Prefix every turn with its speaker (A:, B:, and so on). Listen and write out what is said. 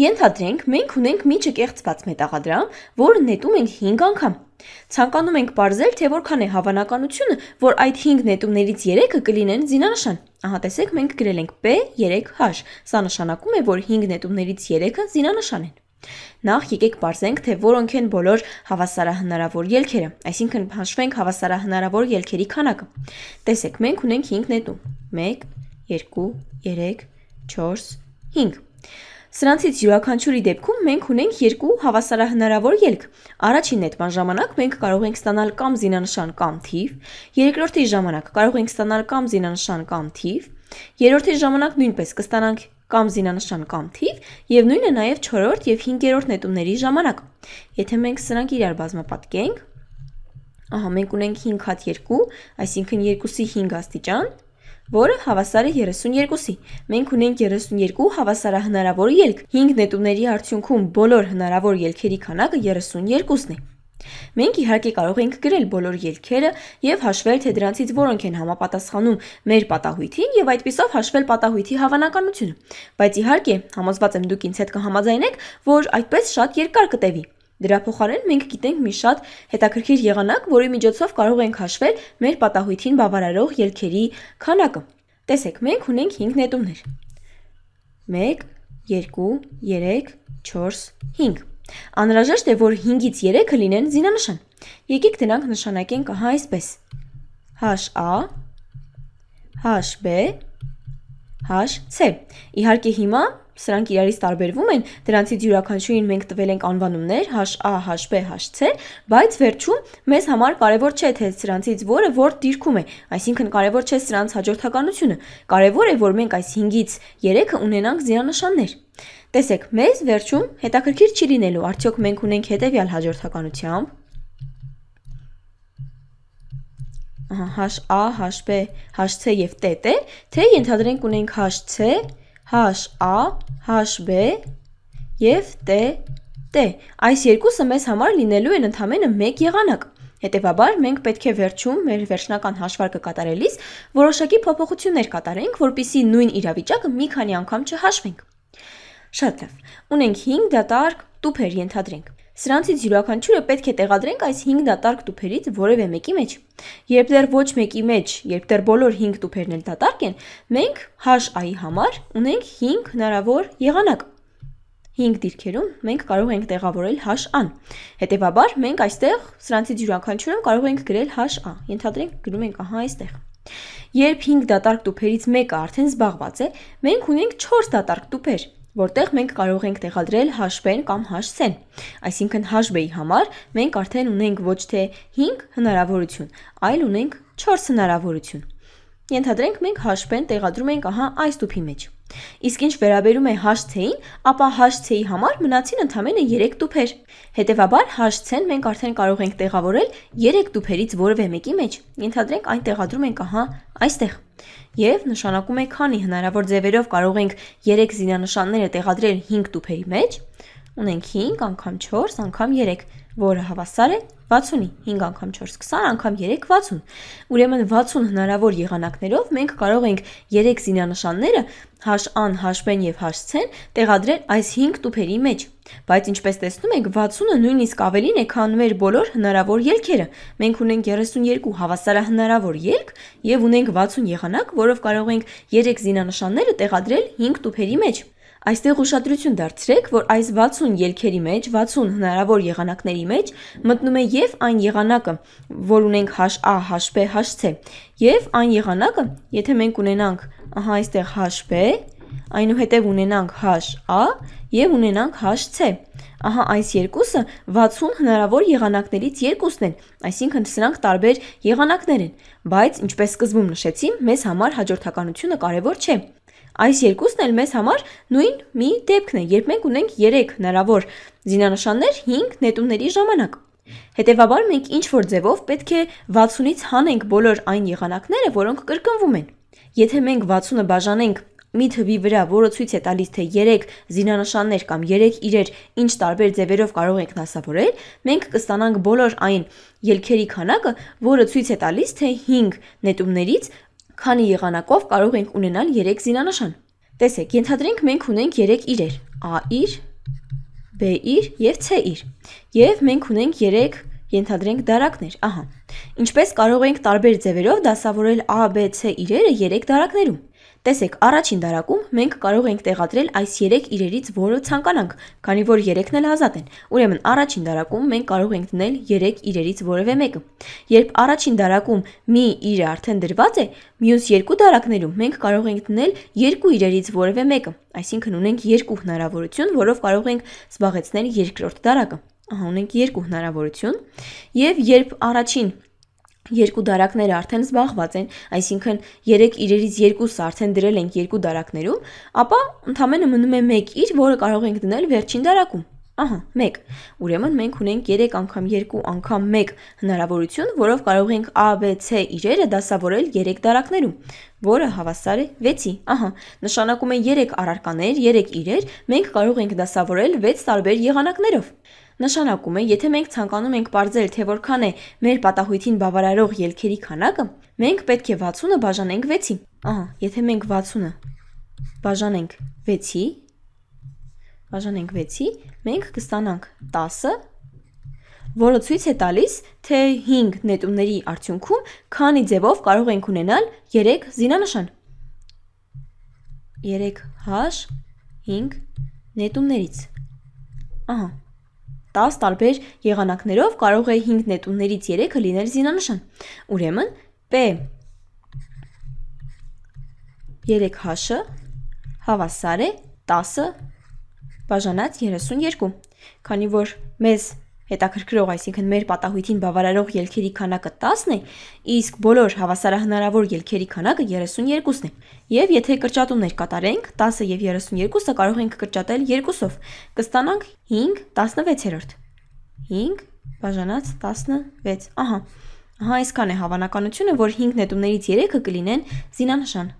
A: Ենթադրենք, մենք ունենք միջը կեղծված մետաղադրամ, որը նետում ենք 5 անգամ։ Ցանկանում ենք ողրել, թե որքան է հավանականությունը, որ այդ 5 նետումներից 3-ը կլինեն զինանշան։ Ահա տեսեք, մենք գրել ենք P3H։ Սա նշանակում է, որ 5 նետումներից 3-ը զինանշան են։ Նախ եկեք ողրենք, թե որոնք են բոլոր հավասարահնարավոր ելքերը, այսինքն հաշվենք հավասարահնարավոր ելքերի քանակը։ Տեսեք, մենք ունենք 5 նետում։ 1 2 3 4 5 Սրանցից յուրաքանչյուրի դեպքում մենք ունենք երկու հավասարահնարավոր ելք։ Առաջին նետման ժամանակ մենք կարող ենք ստանալ կամ զինանշան կամ թիվ, երկրորդի ժամանակ կարող ենք ստանալ կամ զինանշան կամ թիվ, երրորդի ժամանակ նույնպես կստանանք կամ զինանշան կամ թիվ եւ նույնը նաեւ 4-րդ եւ 5-րդ նետումների ժամանակ։ Եթե մենք սրանք իրար բազմապատկենք, ահա մենք ունենք 5 հատ 2, այսինքն 2-ի 5 աստիճան, 2 որը հավասար է 32-ի։ Մենք ունենք 32 հավասարահնարավոր ելք։ 5 նետումների արդյունքում բոլոր հնարավոր ելքերի քանակը 32-ն է։ Մենք իհարկե կարող ենք գրել բոլոր ելքերը եւ հաշվել թե դրանցից որոնք են համապատասխանում մեր պատահույթին եւ այդպիսով հաշվել պատահույթի հավանականությունը։ Բայց իհարկե, համոզված եմ դուք ինձ հետ կհամաձայնեք, որ այդպես շատ երկար կտևի։ Դրա փոխարեն մենք գիտենք մի շատ հետաքրքիր եղանակ, որի միջոցով կարող ենք հաշվել մեր պատահույթին բավարարող ելքերի քանակը։ Տեսեք, մենք ունենք 5 նետումներ։ 1, 2, 3, 4, 5։ Անհրաժեշտ է, որ 5-ից 3-ը լինեն զինանշան։ Եկեք դրանք նշանակենք ահա այսպես. HA HB HC։ Իհարկե հիմա սրանք իրարից տարբերվում են, դրանցից յուրաքանչյուրին մենք տվել ենք անվանումներ HA, HB, HC, բայց վերջում մեզ համար կարևոր չէ թե սրանցից որը որ դիրքում է, այսինքն կարևոր չէ սրանց հաջորդականությունը, կարևոր է որ մենք այս 5-ից 3-ը ունենանք զիրանշաններ։ Տեսեք, մեզ վերջում հետաքրքիր չի լինելու, արդյոք մենք ունենք հետևյալ հաջորդականությամբ HA, HB, HC եւ TT, թե ենթադրենք ունենք HC, HA, HB եւ TT։ Այս երկուսը մեզ համար լինելու են ընդամենը 1 եղանակ։ Հետևաբար մենք պետք է վերջում մեր վերջնական հաշվարկը կատարելիս որոշակի փոփոխություններ կատարենք, որpիսի նույն իրավիճակը մի քանի անգամ չհաշվենք։ Շատ լավ։ Ունենք 5 դատարկ տուփեր ենթադրենք։ Սրանցից յուրաքանչյուրը պետք է տեղադրենք այս 5 դատարկ տուփերից որևէ մեկի մեջ։ Երբ դեռ ոչ մեկի մեջ, երբ դեռ բոլոր 5 տուփերն էլ դատարկ են, մենք հաշ-ի համար ունենք 5 հնարավոր եղանակ։ 5 դիրքերում մենք կարող ենք տեղավորել հ-ան։ Հետևաբար մենք այստեղ սրանցից յուրաքանչյուրում կարող ենք գրել հ-ա։ Ենթադրենք գրում ենք ահա այստեղ։ Երբ 5 դատարկ տուփերից մեկը արդեն զբաղված է, մենք ունենք 4 դատարկ տուփեր, որտեղ մենք կարող ենք տեղադրել հաշվեր կամ հաշսեն։ Այսինքն հաշվեի համար մենք արդեն ունենք ոչ թե 5 հնարավորություն, այլ ունենք 4 հնարավորություն։ Ենթադրենք մենք հաշվեն տեղադրում ենք ահա այս տուփի մեջ։ Իսկ ինչ վերաբերում է հաշ-ց-ին, ապա հաշ-ց-ի համար մնացին ընդամենը 3 տուփեր։ Հետևաբար հաշ-ց-ն մենք արդեն կարող ենք տեղավորել 3 տուփերից որևէ մեկի մեջ։ Ենթադրենք այն տեղադրում ենք ահա այստեղ։ Եվ նշանակում է քանի հնարավոր ձևերով կարող ենք 3 զինանշանները տեղադրել 5 տուփերի մեջ։ Ունենք 5 անգամ 4 անգամ 3 որը հավասար է 60-ի 5 անգամ 4 20 անգամ 3 60։ Ուրեմն 60 հնարավոր եղանակներով մենք կարող ենք 3 զինանշանները հաշ-ան, հաշ-բեն եւ հաշ-ցեն տեղադրել այս 5 տուփերի մեջ։ Բայց ինչպես տեսնում եք, 60-ը նույնիսկ ավելին է, քան մեր բոլոր հնարավոր ելքերը։ Մենք ունենք 32 հավասարահնարավոր ելք եւ ունենք 60 եղանակ, որով կարող ենք 3 զինանշանները տեղադրել 5 տուփերի մեջ։ Այստեղ ուշադրություն դարձրեք, որ այս 60 ելքերի մեջ, 60 հնարավոր եղանակների մեջ մտնում է եւ այն եղանակը, որ ունենք HA, HB, HC, եւ այն եղանակը, եթե մենք ունենանք, ահա այստեղ HB, այնուհետեւ ունենանք HA եւ ունենանք HC։ Ահա այս երկուսը 60 հնարավոր եղանակներից երկուսն են, այսինքն սրանք տարբեր եղանակներ են, բայց ինչպես սկզբում նշեցի, մեզ համար հաջորդականությունը կարևոր չէ։ Այս երկուսն էլ մեզ համար նույն մի դեպքն է, երբ մենք ունենք 3 հնարավոր զինանշաններ 5 նետումների ժամանակ։ Հետևաբար մենք ինչ որ ձևով պետք է 60-ից հանենք բոլոր այն եղանակները, որոնք կրկնվում են։ Եթե մենք 60-ը բաժանենք մի թվի վրա, որը ցույց է տալիս, թե 3 զինանշաններ կամ 3 իրեր ինչ տարբեր ձևերով կարող ենք հասավորել, մենք կստանանք բոլոր այն ելքերի քանակը, որը ցույց է տալիս, թե 5 նետումներից քանի եղանակով կարող ենք ունենալ 3 զինանշան։ Տեսեք, ենթադրենք մենք ունենք 3 իրեր՝ A իր, B իր եւ C իր։ Եվ մենք ունենք 3 ենթադրենք դարակներ, ահա։ Ինչպես կարող ենք տարբեր ձևերով դասավորել A, B, C իրերը 3 դարակներում։ Տեսեք, առաջին դարակում մենք կարող ենք տեղադրել այս 3 իրերից որը ցանկանանք, քանի որ 3-ն էլ ազատ են։ Ուրեմն առաջին դարակում մենք կարող ենք դնել 3 իրերից որևէ մեկը։ Երբ առաջին դարակում մի իրը արդեն դրված է, մյուս երկու դարակներում մենք կարող ենք դնել 2 իրերից որևէ մեկը։ Այսինքն ունենք երկու հնարավորություն, որով կարող ենք զբաղեցնել երկրորդ դարակը։ Ահա ունենք երկու հնարավորություն։ Եվ երբ առաջին երկու դարակները արդեն զբաղված են, այսինքն 3 իրերից երկուսը արդեն դրել ենք երկու դարակներում, ապա ընդամենը մնում է 1 իր, որը կարող ենք դնել վերջին դարակում։ Ահա, 1։ Ուրեմն մենք ունենք 3 անգամ 2 անգամ 1 հնարավորություն, որով կարող ենք A, B, C իրերը դասավորել 3 դարակներում, որը հավասար է 6-ի։ Ահա, նշանակում է 3 առարկաներ, 3 իրեր, մենք կարող ենք դասավորել 6 տարբեր եղանակներով նշանակում է, եթե մենք ցանկանում ենք ողջել, թե որքան է մեր պատահույթին բավարարող ելքերի քանակը, մենք պետք է 60-ը բաժանենք 6-ի։ Ահա, եթե մենք 60-ը բաժանենք 6-ի, բաժանենք 6-ի, մենք կստանանք 10-ը, որը ցույց է տալիս, թե 5 նետումների արդյունքում քանի ձևով կարող ենք ունենալ 3 զինանշան։ 3 հաշ 5 նետումներից։ Ահա 10 տարբեր եղանակներով կարող է 5 նետուններից 3-ը լինել զինանշան։ Ուրեմն P 3H-ը հավասար է 10-ը բաժանած 32, քանի որ մեզ հետաքրքրող, այսինքն մեր պատահույթին բավարարող ելքերի քանակը 10-ն է, իսկ բոլոր հավասարահնարավոր ելքերի քանակը 32-ն է։ Եվ եթե կրճատումներ կատարենք, 10-ը եւ 32-ը կարող ենք կրճատել 2-ով, կստանանք 5 16-րդ։ 5 բաժանած 16։ Ահա։ Ահա այսքան է հավանականությունը, որ 5 նետումներից 3-ը կլինեն զինանշան։